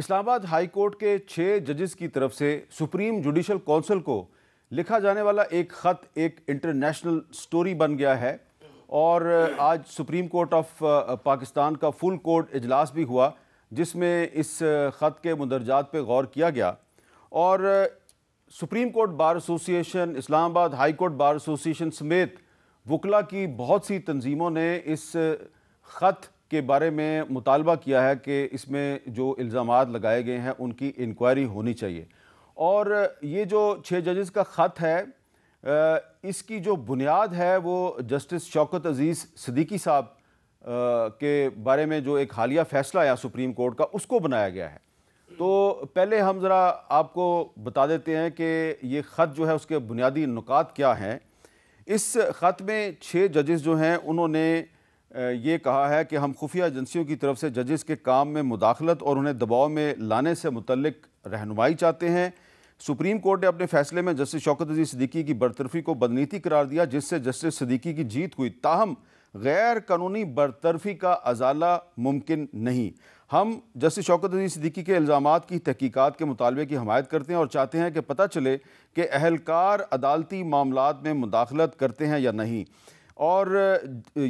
Islamabad High court के छः जजेस की तरफ से सुप्रीम जुडिशल कौंसिल को लिखा जाने वाला एक ख़त एक इंटरनेशनल स्टोरी बन गया है और आज सुप्रीम कोर्ट ऑफ पाकिस्तान का फुल कोर्ट इजलास भी हुआ जिसमें इस ख़त के मंदरजात पर गौर किया गया और Supreme Court Bar Association Islamabad High Court Bar Association समेत वकला की बहुत सी तंजीमों ने इस ख़त के बारे में मुतालबा किया है कि इसमें जो इल्ज़ाम लगाए गए हैं उनकी इंक्वायरी होनी चाहिए और ये जो छः जजेस का ख़त है इसकी जो बुनियाद है वो जस्टिस शौकत अज़ीज़ सदीकी साहब के बारे में जो एक हालिया फ़ैसला आया सुप्रीम कोर्ट का उसको बनाया गया है तो पहले हम ज़रा आपको बता देते हैं कि ये ख़त जो है उसके बुनियादी नुकात क्या हैं इस ख़त में छः जजेस जो हैं उन्होंने ये कहा है कि हम खुफिया एजेंसियों की तरफ से जजेस के काम में मुदाखलत और उन्हें दबाव में लाने से मुतलक रहनुमाई चाहते हैं सुप्रीम कोर्ट ने अपने फैसले में जस्टिस शौकत अजीज सदीकी की बरतरफी को बदनीति करार दिया जिससे जस्टिस सदीकी की जीत हुई ताहम गैर कानूनी बरतरफी का अजाला मुमकिन नहीं हम जस्टिस शौकत अजीज सदीकी के इल्ज़ाम की तहकीक़ात के मुतालबे की हमायत करते हैं और चाहते हैं कि पता चले कि अहलकार अदालती मामला में मुदाखलत करते हैं या नहीं और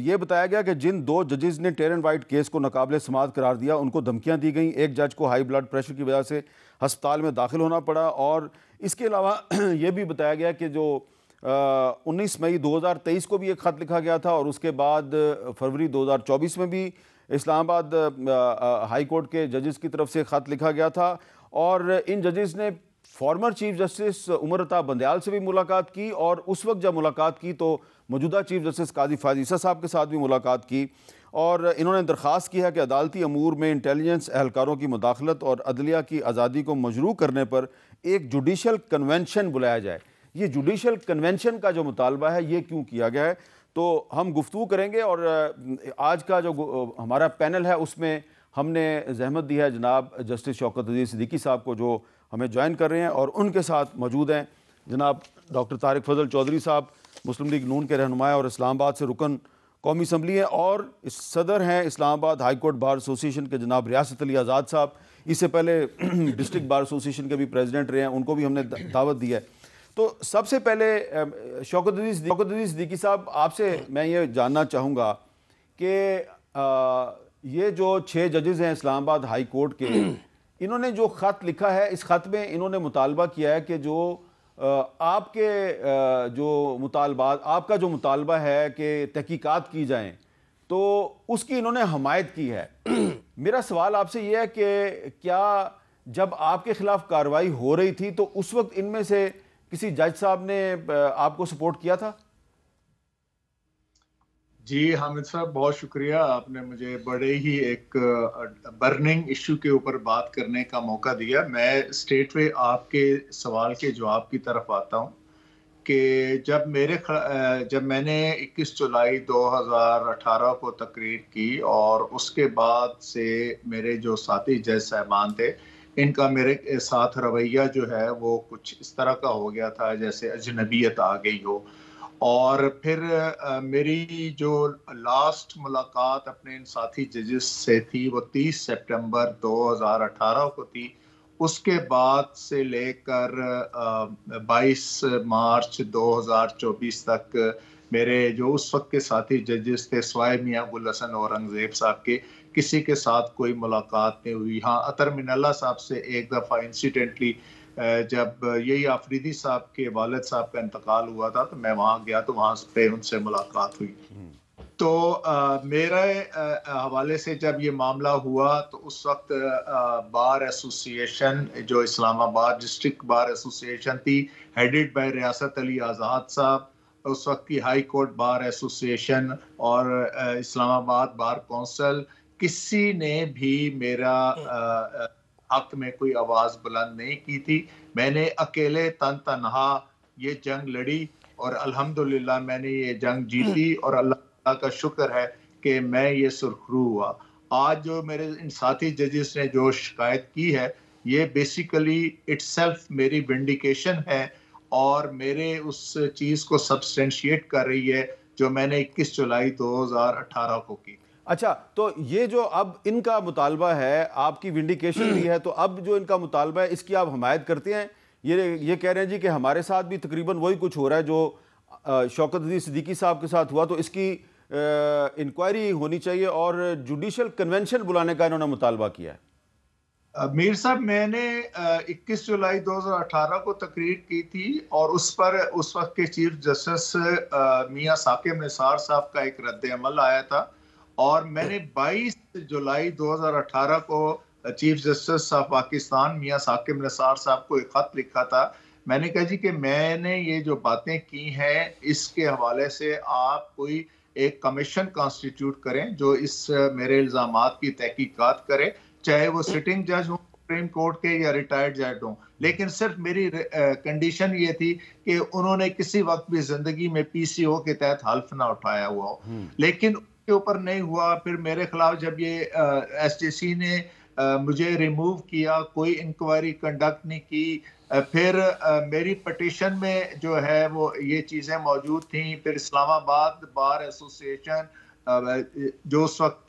ये बताया गया कि जिन दो जजेज ने टेर एंड वाइट केस को नाकबले समात करार दिया उनको धमकियां दी गई एक जज को हाई ब्लड प्रेशर की वजह से हस्पताल में दाखिल होना पड़ा और इसके अलावा ये भी बताया गया कि जो उन्नीस मई 2023 को भी एक ख़त लिखा गया था और उसके बाद फरवरी 2024 में भी इस्लामाबाद हाई कोर्ट के जजेस की तरफ से ख़त लिखा गया था और इन जजेस ने former chief justice Umar Ata Bandial से भी मुलाकात की और उस वक्त जब मुलाकात की तो मौजूदा चीफ जस्टिस काजी फ़ाजीसा ईसा साहब के साथ भी मुलाकात की और इन्होंने दरख्वास्त की है कि अदालती अमूर में इंटेलिजेंस एहलकारों की मुदाखलत और अदलिया की आज़ादी को मजरू करने पर एक जुडिशल कन्वेंशन बुलाया जाए ये जुडिशल कन्वेंशन का जो मुतालबा है ये क्यों किया गया है तो हम गुफ्तु करेंगे और आज का जो हमारा पैनल है उसमें हमने जहमत दी है जनाब जस्टिस शौकत अजीज़ सिद्दीकी साहब को जो हमें ज्वाइन कर रहे हैं और उनके साथ मौजूद हैं जनाब डॉक्टर तारिक फजल चौधरी साहब मुस्लिम लीग नून के रहनुमा और इस्लामाबाद से रुकन कौमी असम्बली हैं और इस सदर हैं Islamabad High Court Bar Association के जनाब रियासत अली आज़ाद साहब इससे पहले डिस्ट्रिक्ट बार एसोसिएशन के भी प्रेसिडेंट रहे हैं उनको भी हमने दावत दी है तो सबसे पहले शौकतुद्दीन शौकतुद्दीन सिद्दीकी साहब आपसे मैं ये जानना चाहूँगा कि ये जो छः जजेज़ हैं इस्लामाबाद हाई कोर्ट के इन्होंने जो ख़त लिखा है इस ख़त में इन्होंने मुतालबा किया है कि जो आपके जो मुतालबात आपका जो मुतालबा है कि तहकीक़ात की जाए तो उसकी इन्होंने हमायत की है मेरा सवाल आपसे यह है कि क्या जब आपके ख़िलाफ़ कार्रवाई हो रही थी तो उस वक्त इनमें से किसी जज साहब ने आपको सपोर्ट किया था जी हामिद साहब बहुत शुक्रिया आपने मुझे बड़े ही एक बर्निंग इशू के ऊपर बात करने का मौका दिया मैं स्ट्रेट वे आपके सवाल के जवाब की तरफ आता हूँ कि जब मेरे जब मैंने 21 जुलाई 2018 को तकरीर की और उसके बाद से मेरे जो साथी जज साहबान थे इनका मेरे साथ रवैया जो है वो कुछ इस तरह का हो गया था जैसे अजनबीयत आ गई हो और फिर मेरी जो लास्ट मुलाकात अपने इन साथी जजेस से थी वो 30 सितंबर 2018 को थी उसके बाद से लेकर 22 मार्च 2024 तक मेरे जो उस वक्त के साथी जजेस थे स्वाय मियाँ गुल हसन औरंगजेब साहब के किसी के साथ कोई मुलाकात नहीं हुई हाँ अतर मिनल्ला साहब से एक दफ़ा इंसिडेंटली जब यही आफरीदी साहब के वालद साहब का इंतकाल हुआ था तो मैं वहाँ गया तो वहाँ पे उनसे मुलाकात हुई हम्म। तो आ, मेरे आ, हवाले से जब ये मामला हुआ तो उस वक्त आ, बार एसोसिएशन जो इस्लामाबाद डिस्ट्रिक्ट बार एसोसिएशन थी हेडेड बाय रियासत अली आज़ाद साहब उस वक्त की हाई कोर्ट बार एसोसिएशन और इस्लामाबाद बार कौंसल किसी ने भी मेरा हम्म। हक में कोई आवाज बुलंद नहीं की थी मैंने अकेले तन तनहा ये जंग लड़ी और अल्हम्दुलिल्लाह मैंने ये जंग जीती हम्म। और अल्लाह का शुक्र है कि मैं ये सुरखरू हुआ आज जो मेरे इन साथी जजेस ने जो शिकायत की है ये बेसिकली इट्सल्फ मेरी विंडिकेशन है और मेरे उस चीज़ को सब्सटेंशिएट कर रही है जो मैंने 21 जुलाई 2018 को की अच्छा तो ये जो अब इनका मुतालबा है आपकी विंडिकेशन दी है तो अब जो इनका मुतालबा है इसकी आप हमायत करते हैं ये ये कह रहे हैं जी कि हमारे साथ भी तकरीबन वही कुछ हो रहा है जो शौकत अदी सिद्दीकी साहब के साथ हुआ तो इसकी इंक्वायरी होनी चाहिए और जुडिशल कन्वेंशन बुलाने का इन्होंने मुतालबा किया है मीर साहब मैंने 21 जुलाई 2018 को तकरीर की थी और उस पर उस वक्त के चीफ जस्टिस मियाँ साकिब निसार साहब का एक रद्द अमल आया था और मैंने 22 जुलाई 2018 को चीफ जस्टिस ऑफ पाकिस्तान मियाँ साकिब निसार साहब को एक खत लिखा था मैंने कहा जी कि मैंने ये जो बातें की हैं इसके हवाले से आप कोई एक कमीशन कॉन्स्टिट्यूट करें जो इस मेरे इल्ज़ाम की तहकीकत करे चाहे वो सिटिंग जज हो सुप्रीम कोर्ट के या रिटायर्ड जज हों लेकिन सिर्फ मेरी कंडीशन ये थी कि उन्होंने किसी वक्त भी जिंदगी में पीसीओ के तहत हल्फ ना उठाया हुआ हो हम्म। लेकिन के ऊपर नहीं हुआ फिर मेरे खिलाफ जब ये एसटीसी ने आ, मुझे रिमूव किया कोई इंक्वायरी कंडक्ट नहीं की आ, फिर आ, मेरी पटिशन में जो है वो ये चीज़ें मौजूद थी फिर इस्लामाबाद बार एसोसिएशन जो उस वक्त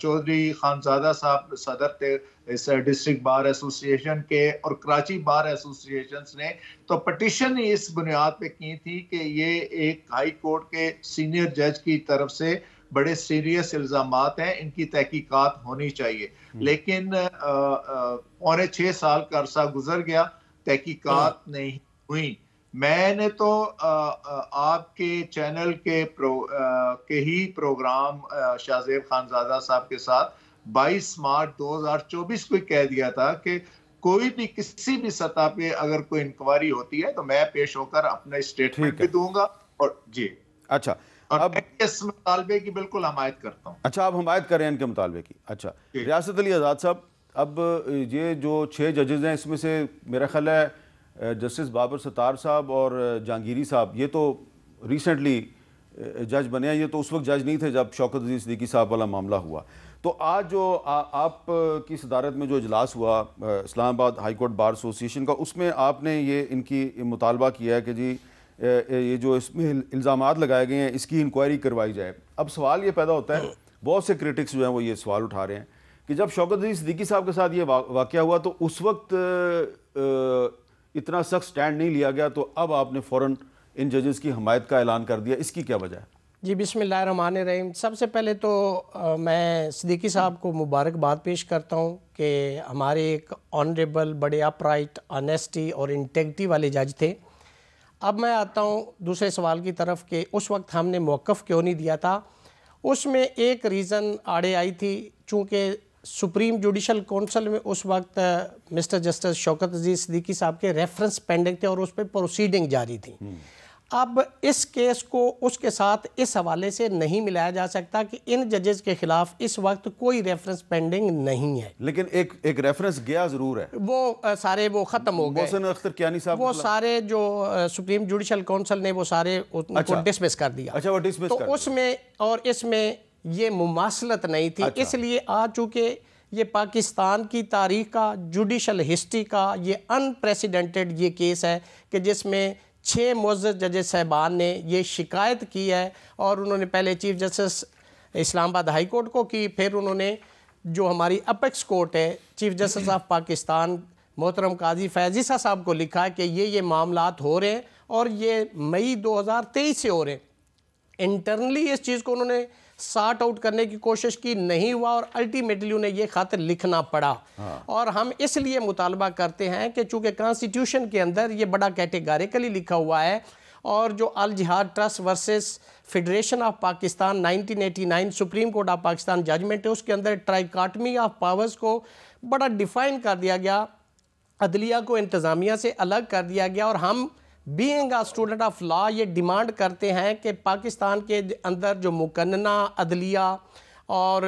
चौधरी खानजादा साहब सदर थे इस डिस्ट्रिक्ट बार एसोसिएशन के और कराची बार एसोसिएशन ने तो पटिशन इस बुनियाद पे की थी कि ये एक हाई कोर्ट के सीनियर जज की तरफ से बड़े सीरियस इल्ज़ाम हैं इनकी तहकीकत होनी चाहिए हम्म। लेकिन पौने छः साल का अरसा गुजर गया तहकीकत हाँ। नहीं हुई मैंने तो आपके चैनल के प्रो आ, के ही प्रोग्राम शाहजेब खानजादा साहब के साथ 22 मार्च 2024 को कह दिया था कि कोई भी किसी भी सतह पे अगर कोई इंक्वायरी होती है तो मैं पेश होकर अपना स्टेटमेंट भी दूंगा और जी अच्छा अब मुतालबे की बिल्कुल हमायत करता हूँ अच्छा आप हमायत करें इनके मुतालबे की अच्छा रियासत अली आज़ाद साहब अब ये जो छः जजेज़ हैं इसमें से मेरा ख्याल है जस्टिस बाबर सतार साहब और जहांगीरी साहब ये तो रिसेंटली जज बने हैं ये तो उस वक्त जज नहीं थे जब शौकत अजीज सदीकी साहब वाला मामला हुआ तो आज जो आ, आप की सदारत में जो इजलास हुआ Islamabad High Court Bar Association का उसमें आपने ये इनकी मुतालबा किया है कि जी ये जो इसमें इल्ज़ाम लगाए गए हैं इसकी इंक्वायरी करवाई जाए अब सवाल ये पैदा होता है बहुत से क्रिटिक्स जो हैं वो ये सवाल उठा रहे हैं कि जब शौकत अली सदीकी साहब के साथ ये वाक़ हुआ तो उस वक्त इतना सख्त स्टैंड नहीं लिया गया तो अब आपने फ़ौर इन जजेस की हमायत का ऐलान कर दिया इसकी क्या वजह है जी बिसमान रहीम सबसे पहले तो आ, मैं सदीकी साहब को मुबारकबाद पेश करता हूँ कि हमारे एक ऑनरेबल बड़े अपराइट ऑनेस्टी और इंटेग्रिटी वाले जज थे अब मैं आता हूँ दूसरे सवाल की तरफ कि उस वक्त हमने मौक़ क्यों नहीं दिया था उसमें एक रीज़न आड़े आई थी चूँकि सुप्रीम जुडिशल काउंसिल में उस वक्त मिस्टर जस्टिस शौकत अजीज सिद्दीकी साहब के रेफरेंस पेंडिंग थे और उस पर प्रोसीडिंग जारी थी अब इस केस को उसके साथ इस हवाले से नहीं मिलाया जा सकता कि इन जजेस के खिलाफ इस वक्त कोई रेफरेंस पेंडिंग नहीं है लेकिन एक एक रेफरेंस गया जरूर है वो आ, सारे वो खत्म हो गए अख्तर कियानी साहब वो मतलब- सारे जो सुप्रीम जुडिशल काउंसिल ने वो सारे अच्छा, डिसमिस कर दिया अच्छा वो डिसमिस तो उसमें और इसमें ये मुमासलत नहीं थी अच्छा, इसलिए आ चूँकि ये पाकिस्तान की तारीख का जुडिशल हिस्ट्री का ये अनप्रेसिडेंटेड ये केस है कि जिसमें छः मज़ जज साहबान ने ये शिकायत की है और उन्होंने पहले chief justice Islamabad High Court को की फिर उन्होंने जो हमारी अपेक्स कोर्ट है चीफ जस्टिस ऑफ पाकिस्तान मोहतरम काजी फैजीसा साहब को लिखा कि ये ये मामला हो रहे हैं और ये मई 2023 से हो रहे हैं इंटरनली इस चीज़ को उन्होंने सार्ट आउट करने की कोशिश की नहीं हुआ और अल्टीमेटली उन्हें यह खत लिखना पड़ा हाँ। और हम इसलिए मुतालबा करते हैं कि चूंकि कॉन्स्टिट्यूशन के अंदर यह बड़ा कैटेगरिकली लिखा हुआ है और जो Al Jihad trust versus Federation of Pakistan 1989 Supreme Court of Pakistan judgment है उसके अंदर ट्राइकाटमी ऑफ पावर्स को बड़ा डिफाइन कर दिया गया अदलिया को इंतज़ामिया से अलग कर दिया गया और हम being a student of law ये डिमांड करते हैं कि पाकिस्तान के अंदर जो मुकन्ना अदलिया और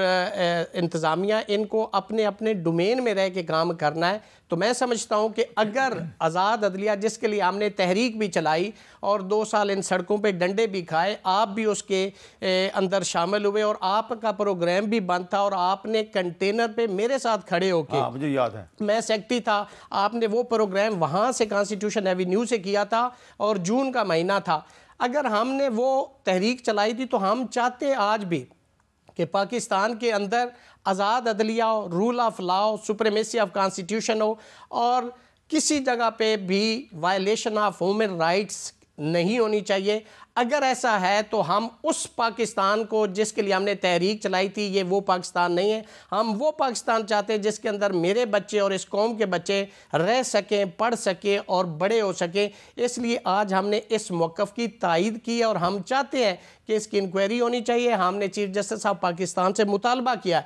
इंतज़ामिया इनको अपने अपने डोमेन में रह के काम करना है तो मैं समझता हूँ कि अगर आज़ाद अदलिया जिसके लिए हमने तहरीक भी चलाई और दो साल इन सड़कों पर डंडे भी खाए आप भी उसके अंदर शामिल हुए और आपका प्रोग्राम भी बंद था और आपने कंटेनर पर मेरे साथ खड़े होके हाँ, मुझे याद है मैं सेक्टी था आपने वो प्रोग्राम वहाँ से कॉन्स्टिट्यूशन एवेन्यू से किया था और जून का महीना था अगर हमने वो तहरीक चलाई थी तो हम चाहते आज भी कि पाकिस्तान के अंदर आज़ाद अदलिया हो रूल ऑफ लॉ हो सुप्रेमेसी ऑफ कॉन्स्टिट्यूशन हो और किसी जगह पे भी वायलेशन ऑफ ह्यूमन राइट्स नहीं होनी चाहिए अगर ऐसा है तो हम उस पाकिस्तान को जिसके लिए हमने तहरीक चलाई थी ये वो पाकिस्तान नहीं है हम वो पाकिस्तान चाहते हैं जिसके अंदर मेरे बच्चे और इस कौम के बच्चे रह सकें पढ़ सकें और बड़े हो सकें इसलिए आज हमने इस मौक़ की तायद की और हम चाहते हैं कि इसकी इंक्वायरी होनी चाहिए हमने चीफ जस्टिस ऑफ पाकिस्तान से मुतालबा किया